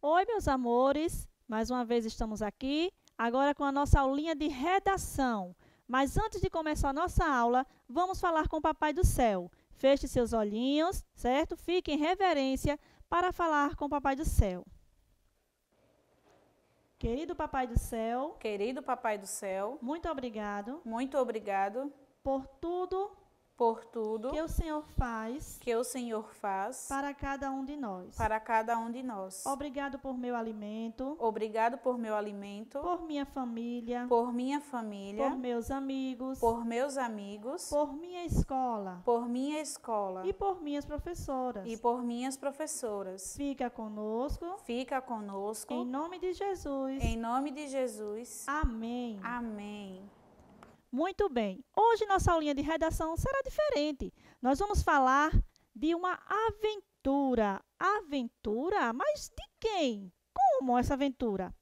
Oi, meus amores, mais uma vez estamos aqui, agora com a nossa aulinha de redação. Mas antes de começar a nossa aula, vamos falar com o Papai do Céu. Feche seus olhinhos, certo? Fique em reverência para falar com o Papai do Céu. Querido Papai do Céu, querido Papai do Céu, muito obrigado, muito obrigado por tudo por tudo que o Senhor faz que o Senhor faz para cada um de nós para cada um de nós obrigado por meu alimento obrigado por meu alimento por minha família por minha família por meus amigos por meus amigos por minha escola por minha escola e por minhas professoras e por minhas professoras fica conosco fica conosco em nome de Jesus em nome de Jesus amém amém muito bem, hoje nossa aulinha de redação será diferente. Nós vamos falar de uma aventura. Aventura? Mas de quem? Como essa aventura?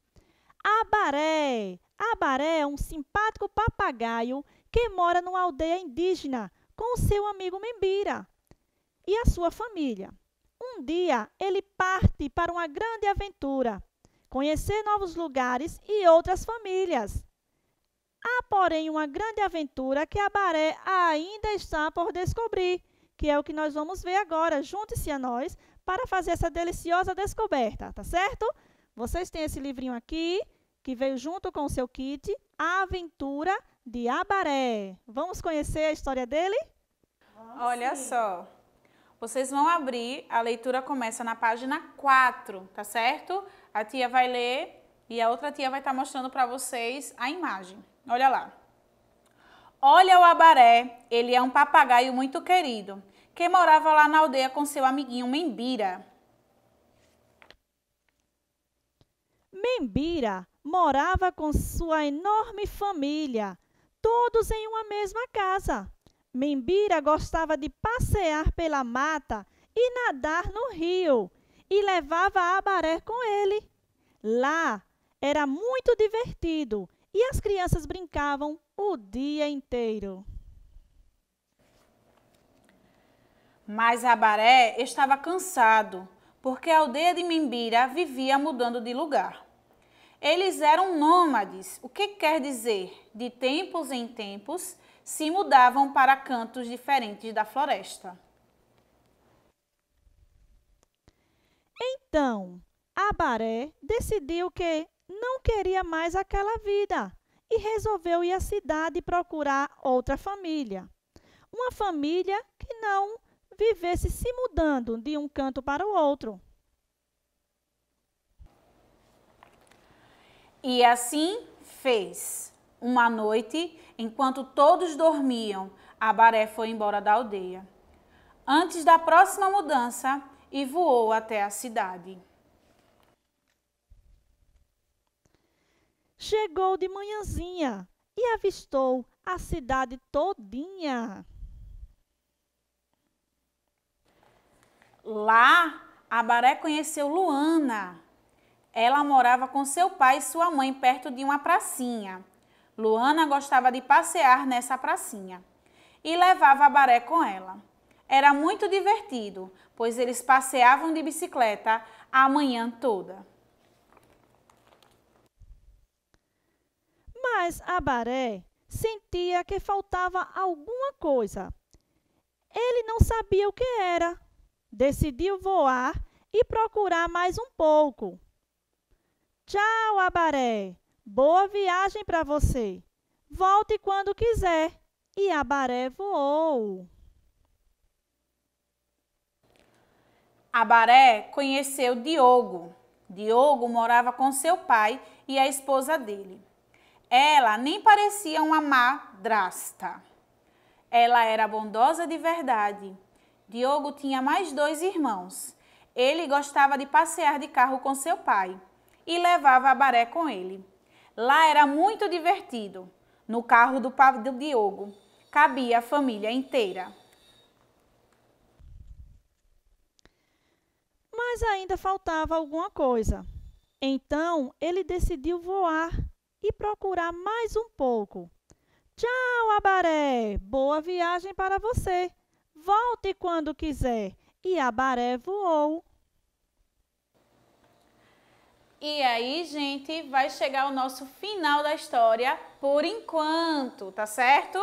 Abaré. Abaré é um simpático papagaio que mora numa aldeia indígena com seu amigo Membira e a sua família. Um dia, ele parte para uma grande aventura, conhecer novos lugares e outras famílias. Há, porém, uma grande aventura que a Baré ainda está por descobrir, que é o que nós vamos ver agora. Junte-se a nós para fazer essa deliciosa descoberta, tá certo? Vocês têm esse livrinho aqui, que veio junto com o seu kit, A Aventura de Abaré. Vamos conhecer a história dele? Vamos Olha sim. só. Vocês vão abrir, a leitura começa na página 4, tá certo? A tia vai ler e a outra tia vai estar tá mostrando para vocês a imagem. Olha lá. Olha o abaré, ele é um papagaio muito querido, que morava lá na aldeia com seu amiguinho Membira. Membira morava com sua enorme família, todos em uma mesma casa. Membira gostava de passear pela mata e nadar no rio, e levava Abaré com ele. Lá era muito divertido e as crianças brincavam o dia inteiro. Mas Abaré estava cansado, porque a aldeia de Mimbira vivia mudando de lugar. Eles eram nômades, o que quer dizer, de tempos em tempos, se mudavam para cantos diferentes da floresta. Então, Abaré decidiu que não queria mais aquela vida e resolveu ir à cidade procurar outra família. Uma família que não vivesse se mudando de um canto para o outro. E assim fez. Uma noite, enquanto todos dormiam, a Baré foi embora da aldeia. Antes da próxima mudança, e voou até a cidade. chegou de manhãzinha e avistou a cidade todinha. Lá, Abaré conheceu Luana. Ela morava com seu pai e sua mãe perto de uma pracinha. Luana gostava de passear nessa pracinha e levava Abaré com ela. Era muito divertido, pois eles passeavam de bicicleta a manhã toda. Mas Abaré sentia que faltava alguma coisa. Ele não sabia o que era. Decidiu voar e procurar mais um pouco. Tchau, Abaré. Boa viagem para você. Volte quando quiser. E Abaré voou. Abaré conheceu Diogo. Diogo morava com seu pai e a esposa dele. Ela nem parecia uma madrasta. Ela era bondosa de verdade. Diogo tinha mais dois irmãos. Ele gostava de passear de carro com seu pai e levava a Baré com ele. Lá era muito divertido. No carro do, do Diogo cabia a família inteira. Mas ainda faltava alguma coisa. Então ele decidiu voar e procurar mais um pouco. Tchau, Abaré! Boa viagem para você! Volte quando quiser! E Abaré voou. E aí, gente, vai chegar o nosso final da história por enquanto, tá certo?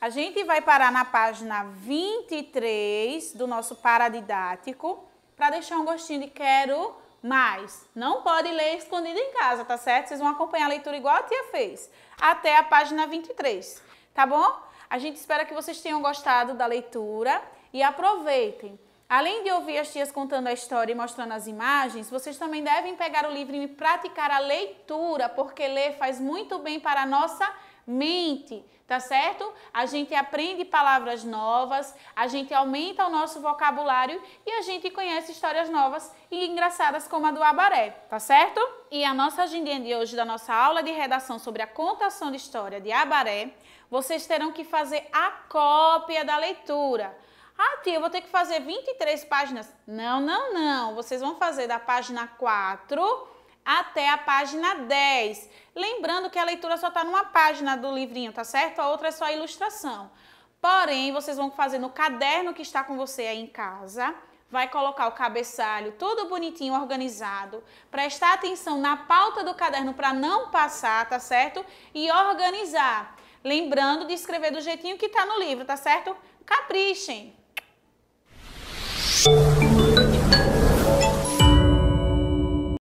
A gente vai parar na página 23 do nosso paradidático para deixar um gostinho de quero mas não pode ler escondido em casa, tá certo? Vocês vão acompanhar a leitura igual a tia fez, até a página 23, tá bom? A gente espera que vocês tenham gostado da leitura e aproveitem. Além de ouvir as tias contando a história e mostrando as imagens, vocês também devem pegar o livro e praticar a leitura, porque ler faz muito bem para a nossa vida mente, tá certo? A gente aprende palavras novas, a gente aumenta o nosso vocabulário e a gente conhece histórias novas e engraçadas como a do Abaré, tá certo? E a nossa agenda de hoje da nossa aula de redação sobre a contação de história de Abaré, vocês terão que fazer a cópia da leitura. Ah, tia, eu vou ter que fazer 23 páginas. Não, não, não. Vocês vão fazer da página 4 até a página 10. Lembrando que a leitura só está numa página do livrinho, tá certo? A outra é só a ilustração. Porém, vocês vão fazer no caderno que está com você aí em casa, vai colocar o cabeçalho todo bonitinho, organizado, prestar atenção na pauta do caderno para não passar, tá certo? E organizar. Lembrando de escrever do jeitinho que está no livro, tá certo? Caprichem!